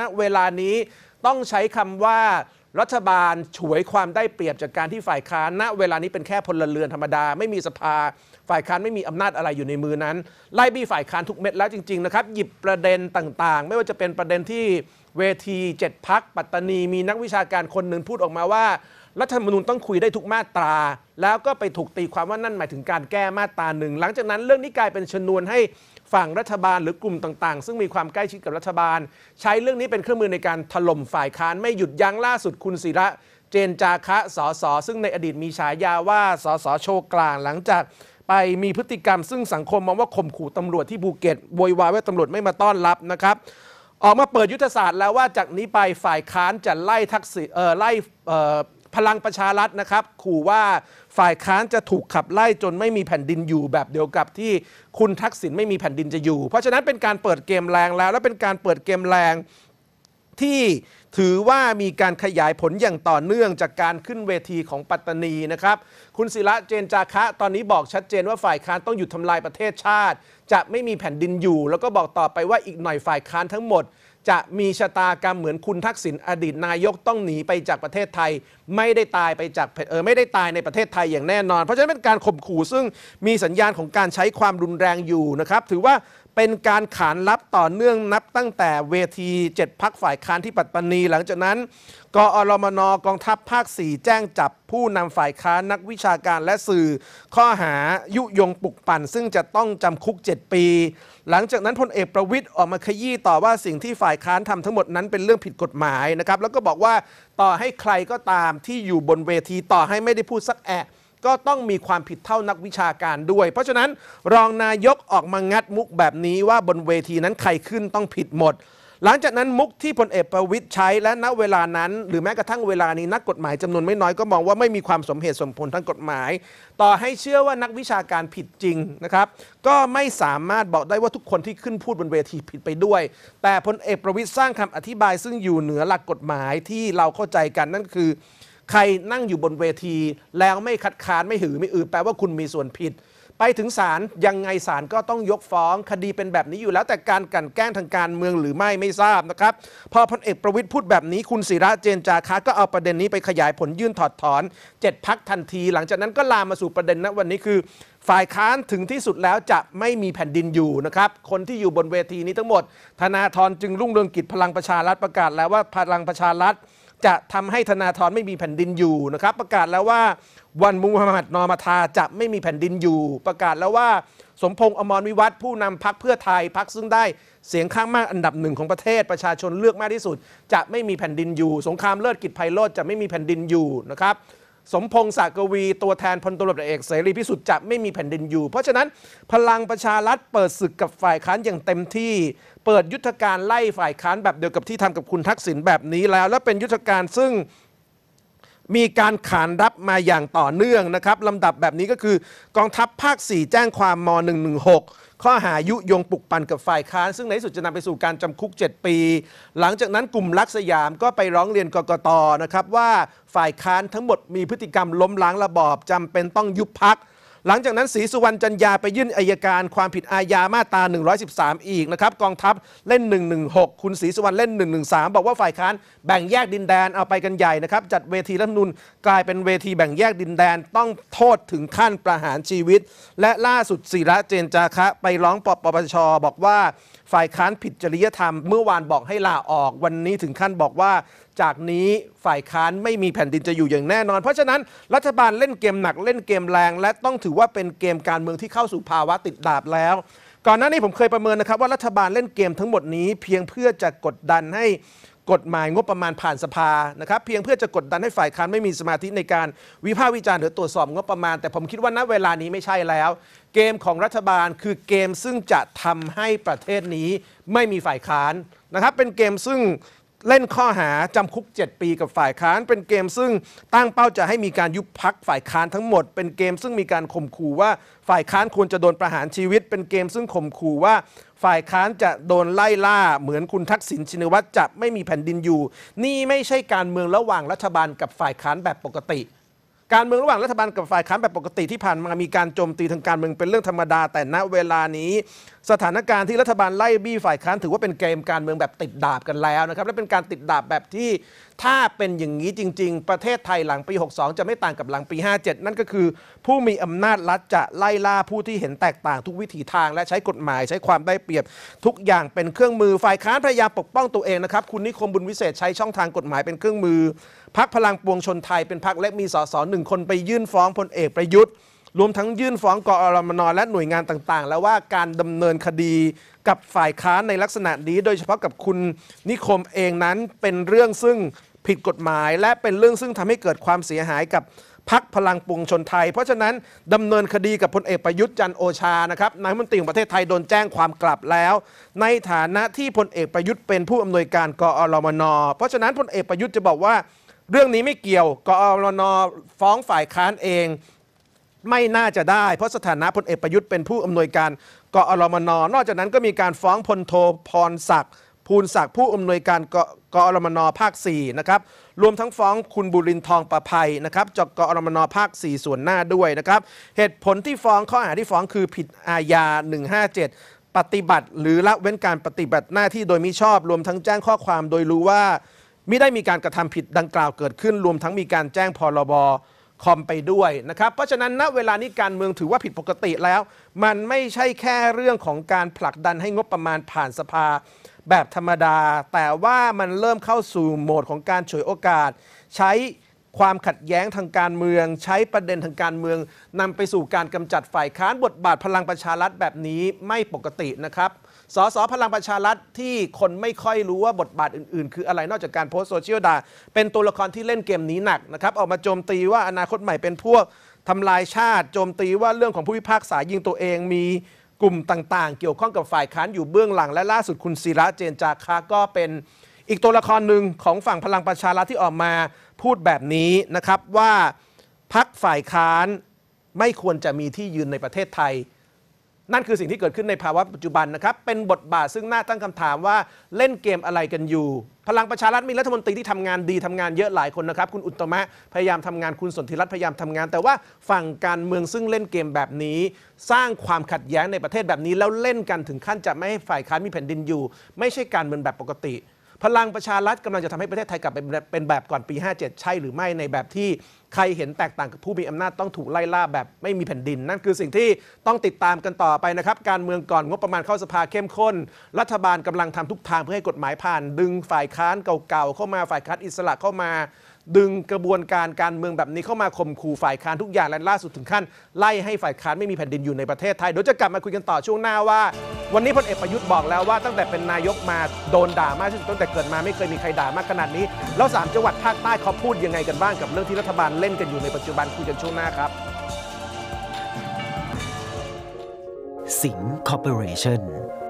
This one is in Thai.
ณเวลานี้ต้องใช้คำว่ารัฐบาลฉวยความได้เปรียบจากการที่ฝ่ายค้านณเวลานี้เป็นแค่พลเรือนธรรมดาไม่มีสภา ฝ่ายค้านไม่มีอำนาจอะไรอยู่ในมือนั้น ไล่บี้ฝ่ายค้านทุกเม็ดแล้วจริงๆ นะครับ หยิบประเด็นต่างๆ ไม่ว่าจะเป็นประเด็นที่เวที 7พัก ปัตตานี มีนักวิชาการคนหนึ่งพูดออกมาว่ารัฐธรรมนูญต้องคุยได้ทุกมาตรา แล้วก็ไปถูกตีความว่านั่นหมายถึงการแก้มาตราหนึ่ง หลังจากนั้นเรื่องนี้กลายเป็นชนวนให้ฝั่งรัฐบาลหรือกลุ่มต่าง ๆ ซึ่งมีความใกล้ชิดกับรัฐบาล ใช้เรื่องนี้เป็นเครื่องมือในการถล่มฝ่ายค้าน ไม่หยุดยั้งล่าสุดคุณศิระ เจนจาคะสอสอซึ่งในอดีตมีฉายาว่าสอสอโชว์กลางหลังจาก ไปมีพฤติกรรมซึ่งสังคมมองว่าข่มขู่ตำรวจที่ภูเก็ตโวยวายว่าตำรวจไม่มาต้อนรับนะครับ ออกมาเปิดยุทธศาสตร์แล้วว่าจากนี้ไปฝ่ายค้านจะไล่ทักษิไล่พลังประชารัฐนะครับขู่ว่าฝ่ายค้านจะถูกขับไล่จนไม่มีแผ่นดินอยู่แบบเดียวกับที่คุณทักษิณไม่มีแผ่นดินจะอยู่ เพราะฉะนั้นเป็นการเปิดเกมแรงแล้ว และเป็นการเปิดเกมแรง ที่ถือว่ามีการขยายผลอย่างต่อเนื่องจากการขึ้นเวทีของปัตตานีนะครับ คุณศิระเจนจาคะ ตอนนี้บอกชัดเจนว่าฝ่ายค้านต้องหยุดทำลายประเทศชาติ จะไม่มีแผ่นดินอยู่ แล้วก็บอกต่อไปว่าอีกหน่อยฝ่ายค้านทั้งหมดจะมีชะตากรรมเหมือนคุณทักษิณอดีตนายกต้องหนีไปจากประเทศไทยไม่ได้ตายไปจากเออไม่ได้ตายในประเทศไทยอย่างแน่นอน เพราะฉะนั้นเป็นการข่มขู่ซึ่งมีสัญญาณของการใช้ความรุนแรงอยู่นะครับ ถือว่าเป็นการขานรับต่อเนื่องนับตั้งแต่เวทีเจ็ดพักฝ่ายค้านที่ปัตตานี หลังจากนั้นกอรมนกองทัพภาค4แจ้งจับผู้นำฝ่ายค้านนักวิชาการและสื่อข้อหายุยงปลุกปั่น ซึ่งจะต้องจำคุก 7 ปี หลังจากนั้นพลเอกประวิทย์ออกมาขยี้ต่อว่าสิ่งที่ฝ่ายค้านทำทั้งหมดนั้นเป็นเรื่องผิดกฎหมายนะครับแล้วก็บอกว่าต่อให้ใครก็ตามที่อยู่บนเวทีต่อให้ไม่ได้พูดสักแอะก็ต้องมีความผิดเท่านักวิชาการด้วย เพราะฉะนั้นรองนายกออกมางัดมุกแบบนี้ว่าบนเวทีนั้นใครขึ้นต้องผิดหมด หลังจากนั้นมุกที่พลเอกประวิทย์ใช้และณเวลานั้นหรือแม้กระทั่งเวลานี้นักกฎหมายจำนวนไม่น้อยก็มองว่าไม่มีความสมเหตุสมผลทางกฎหมาย ต่อให้เชื่อว่านักวิชาการผิดจริงนะครับก็ไม่สามารถบอกได้ว่าทุกคนที่ขึ้นพูดบนเวทีผิดไปด้วย แต่พลเอกประวิทย์สร้างคำอธิบาย ซึ่งอยู่เหนือหลักกฎหมายที่เราเข้าใจกันนั่นคือใครนั่งอยู่บนเวทีแล้วไม่คัดค้านไม่หือไม่อือแปลว่าคุณมีส่วนผิด ไปถึงศาลยังไงศาลก็ต้องยกฟ้องคดีเป็นแบบนี้อยู่แล้ว แต่การกันแกล้งทางการเมืองหรือไม่ไม่ทราบนะครับพอพลเอกประวิทย์พูดแบบนี้คุณศิระเจนจาคะก็เอาประเด็นนี้ไปขยายผลยื่นถอดถอนเจ็ดพักทันที หลังจากนั้นก็ลามมาสู่ประเด็นนะวันนี้คือ ฝ่ายค้านถึงที่สุดแล้วจะไม่มีแผ่นดินอยู่นะครับคนที่อยู่บนเวทีนี้ทั้งหมด ธนาธรจึงรุ่งเรืองกิจพลังประชารัฐประกาศแล้วว่าพลังประชารัฐจะทำให้ธนาธรไม่มีแผ่นดินอยู่นะครับประกาศแล้วว่า วันมุฮัมมัดนอมาทาจะไม่มีแผ่นดินอยู่ ประกาศแล้วว่า สมพงษ์อมรวิวัฒผู้นำพักเพื่อไทยพักซึ่งได้เสียงข้างมากอันดับหนึ่งของประเทศประชาชนเลือกมากที่สุด จะไม่มีแผ่นดินอยู่สงครามเลิศกิจไพโรธจะไม่มีแผ่นดินอยู่นะครับสมพงษ์ศักวีตัวแทนพลตำรวจเอกเสรีพิสุทธิ์จะไม่มีแผ่นดินอยู่ เพราะฉะนั้นพลังประชารัฐเปิดศึกกับฝ่ายค้านอย่างเต็มที่ เปิดยุทธการไล่ฝ่ายค้านแบบเดียวกับที่ทำกับคุณทักษิณแบบนี้แล้ว และเป็นยุทธการซึ่งมีการขานรับมาอย่างต่อเนื่องนะครับ ลำดับแบบนี้ก็คือกองทัพภาค 4 แจ้งความม .116 ข้อหายุยงปลุกปั่นกับฝ่ายค้าน ซึ่งในที่สุดจะนำไปสู่การจำคุก 7 ปี หลังจากนั้นกลุ่มรักสยามก็ไปร้องเรียนกกตนะครับว่าฝ่ายค้านทั้งหมดมีพฤติกรรมล้มล้างระบอบจำเป็นต้องยุบพักหลังจากนั้นศรีสุวรรณจันยาไปยื่นอายการความผิดอาญามาตรา 113 อีกนะครับกองทัพเล่น 116 คุณศรีสุวรรณเล่น 113 บอกว่าฝ่ายค้าน แบ่งแยกดินแดน เอาไปกันใหญ่นะครับจัดเวทีรัฐนุนกลายเป็นเวทีแบ่งแยกดินแดนต้องโทษถึงขั้นประหารชีวิต และล่าสุดศิระเจนจาคะ ไปร้องปปปชบอกว่าฝ่ายค้านผิดจริยธรรมเมื่อวานบอกให้ลาออก วันนี้ถึงขั้นบอกว่า จากนี้ฝ่ายค้านไม่มีแผ่นดินจะอยู่อย่างแน่นอน เพราะฉะนั้นรัฐบาลเล่นเกมหนักเล่นเกมแรง และต้องถือว่าเป็นเกมการเมืองที่เข้าสู่ภาวะติดดาบแล้ว ก่อนหน้านี้ผมเคยประเมินนะครับว่ารัฐบาลเล่นเกมทั้งหมดนี้เพียงเพื่อจะกดดันให้กฎหมายงบประมาณผ่านสภานะครับ เพียงเพื่อจะกดดันให้ฝ่ายค้านไม่มีสมาธิในการวิพากษ์วิจารณ์หรือตรวจสอบงบประมาณแต่ผมคิดว่าณเวลานี้ไม่ใช่แล้ว เกมของรัฐบาลคือเกมซึ่งจะทำให้ประเทศนี้ ไม่มีฝ่ายค้านนะครับเป็นเกมซึ่งเล่นข้อหาจำคุก 7 ปีกับฝ่ายค้านเป็นเกมซึ่งตั้งเป้าจะให้มีการยุบพักฝ่ายค้านทั้งหมดเป็นเกมซึ่งมีการข่มขู่ว่าฝ่ายค้านควรจะโดนประหารชีวิตเป็นเกมซึ่งข่มขู่ว่าฝ่ายค้านจะโดนไล่ล่าเหมือนคุณทักษิณชินวัตรจะไม่มีแผ่นดินอยู่ นี่ไม่ใช่การเมืองระหว่างรัฐบาลกับฝ่ายค้านแบบปกติการเมืองระหว่างรัฐบาลกับฝ่ายค้านแบบปกติที่ผ่านมามีการโจมตีทางการเมืองเป็นเรื่องธรรมดา แต่ณเวลานี้ สถานการณ์ที่รัฐบาลไล่บี้ฝ่ายค้านถือว่าเป็นเกมการเมืองแบบติดดาบกันแล้วนะครับ และเป็นการติดดาบแบบที่ ถ้าเป็นอย่างนี้จริง ๆประเทศไทยหลังปี62จะไม่ต่างกับหลังปี 57 นั่นก็คือ ผู้มีอำนาจรัฐจะไล่ล่าผู้ที่เห็นแตกต่างทุกวิถีทางและใช้กฎหมายใช้ความได้เปรียบทุกอย่างเป็นเครื่องมือ ฝ่ายค้านพยายามปกป้องตัวเองนะครับคุณนิคมบุญวิเศษใช้ช่องทางกฎหมายเป็นเครื่องมือพักพลังปวงชนไทยเป็นพักเล็กมีสสหนึ่งคนไปยื่นฟ้องพลเอกประยุทธ์รวมทั้งยื่นฟ้องกอรมนอและหน่วยงานต่าง ๆ แล้วว่าการดำเนินคดีกับฝ่ายค้านในลักษณะนี้ โดยเฉพาะกับคุณนิคมเองนั้นเป็นเรื่องซึ่งผิดกฎหมาย และเป็นเรื่องซึ่งทำให้เกิดความเสียหายกับพักพลังปวงชนไทย เพราะฉะนั้นดำเนินคดีกับพลเอกประยุทธ์จันโอชานะครับนายมนตรีของประเทศไทยโดนแจ้งความกลับแล้ว ในฐานะที่พลเอกประยุทธ์เป็นผู้อำนวยการกอรมน เพราะฉะนั้นพลเอกประยุทธ์จะบอกว่าเรื่องนี้ไม่เกี่ยว กอรนฟ้องฝ่ายค้านเองไม่น่าจะได้ เพราะสถานะพลเอกประยุทธ์เป็นผู้อำนวยการกอรมน นอกจากนั้นก็มีการฟ้องพลโทพรศักดิ์ภูลศักดิ์ผู้อำนวยการกอรมนภาค4นะครับรวมทั้งฟ้องคุณบุรินทองประภัยนะครับจากกอรมนภาค 4 ส่วนหน้าด้วยนะครับเหตุผลที่ฟ้องข้อหาที่ฟ้องคือผิดอาญา157 ปฏิบัติ หรือละเว้นการปฏิบัติหน้าที่โดยมิชอบรวมทั้งแจ้งข้อความโดยรู้ว่ามิได้มีการกระทำผิดดังกล่าวเกิดขึ้นรวมทั้งมีการแจ้ง พรบคอมไปด้วยนะครับ เพราะฉะนั้นณเวลานี้การเมืองถือว่าผิดปกติแล้ว มันไม่ใช่แค่เรื่องของการผลักดันให้งบประมาณผ่านสภา แบบธรรมดา แต่ว่ามันเริ่มเข้าสู่โหมดของการฉวยโอกาส ใช้ความขัดแย้งทางการเมือง ใช้ประเด็นทางการเมืองนำไปสู่การกำจัดฝ่ายค้านบทบาทพลังประชารัฐแบบนี้ไม่ปกตินะครับสสพลังประชารัฐที่คนไม่ค่อยรู้ว่าบทบาทอื่นๆ คืออะไรนอกจากการโพสโซเชียลด่าเป็นตัวละครที่เล่นเกมนี้หนักนะครับ ออกมาโจมตีว่าอนาคตใหม่เป็นพวกทำลายชาติโจมตีว่าเรื่องของผู้พิพากษายิงตัวเองมีกลุ่มต่างๆ เกี่ยวข้องกับฝ่ายค้านอยู่เบื้องหลังและล่าสุดคุณศิระเจนจาคะก็เป็นอีกตัวละครหนึ่งของฝั่งพลังประชารัฐที่ออกมาพูดแบบนี้นะครับว่าพักฝ่ายค้านไม่ควรจะมีที่ยืนในประเทศไทยนั่นคือสิ่งที่เกิดขึ้นในภาวะปัจจุบันนะครับ เป็นบทบาทซึ่งน่าตั้งคำถามว่าเล่นเกมอะไรกันอยู่ พลังประชารัฐมีรัฐมนตรีที่ทำงานดีทำงานเยอะหลายคนนะครับ คุณอุตมะพยายามทำงาน คุณสนธิรัตน์พยายามทำงาน แต่ว่าฝั่งการเมืองซึ่งเล่นเกมแบบนี้ สร้างความขัดแย้งในประเทศแบบนี้ แล้วเล่นกันถึงขั้นจะไม่ให้ฝ่ายค้านมีแผ่นดินอยู่ ไม่ใช่การเมืองแบบปกติพลังประชารัฐกำลังจะทำให้ประเทศไทยกลับไปเป็นแบบก่อนปี 57 ใช่หรือไม่ในแบบที่ใครเห็นแตกต่างกับผู้มีอำนาจต้องถูกไล่ล่า แบบไม่มีแผ่นดินนั่นคือสิ่งที่ต้องติดตามกันต่อไปนะครับ การเมืองก่อนงบประมาณเข้าสภาเข้มข้น รัฐบาลกำลังทำทุกทางเพื่อให้กฎหมายผ่าน ดึงฝ่ายค้านเก่าๆเข้ามาฝ่ายค้านอิสระเข้ามาดึงกระบวนการการเมืองแบบนี้เข้ามาข่มขู่ฝ่ายค้านทุกอย่างและล่าสุดถึงขั้นไล่ให้ฝ่ายค้านไม่มีแผ่นดินอยู่ในประเทศไทยเดี๋ยวจะกลับมาคุยกันต่อช่วงหน้าว่า วันนี้พลเอกประยุทธ์บอกแล้วว่าตั้งแต่เป็นนายกมาโดนด่ามากที่สุดตั้งแต่เกิดมาไม่เคยมีใครด่ามากขนาดนี้แล้วสามจังหวัดภาคใต้เขาพูดยังไงกันบ้างกับเรื่องที่รัฐบาลเล่นกันอยู่ในปัจจุบันคุยกันช่วงหน้าครับสิง์คอร์ปอเรชั่น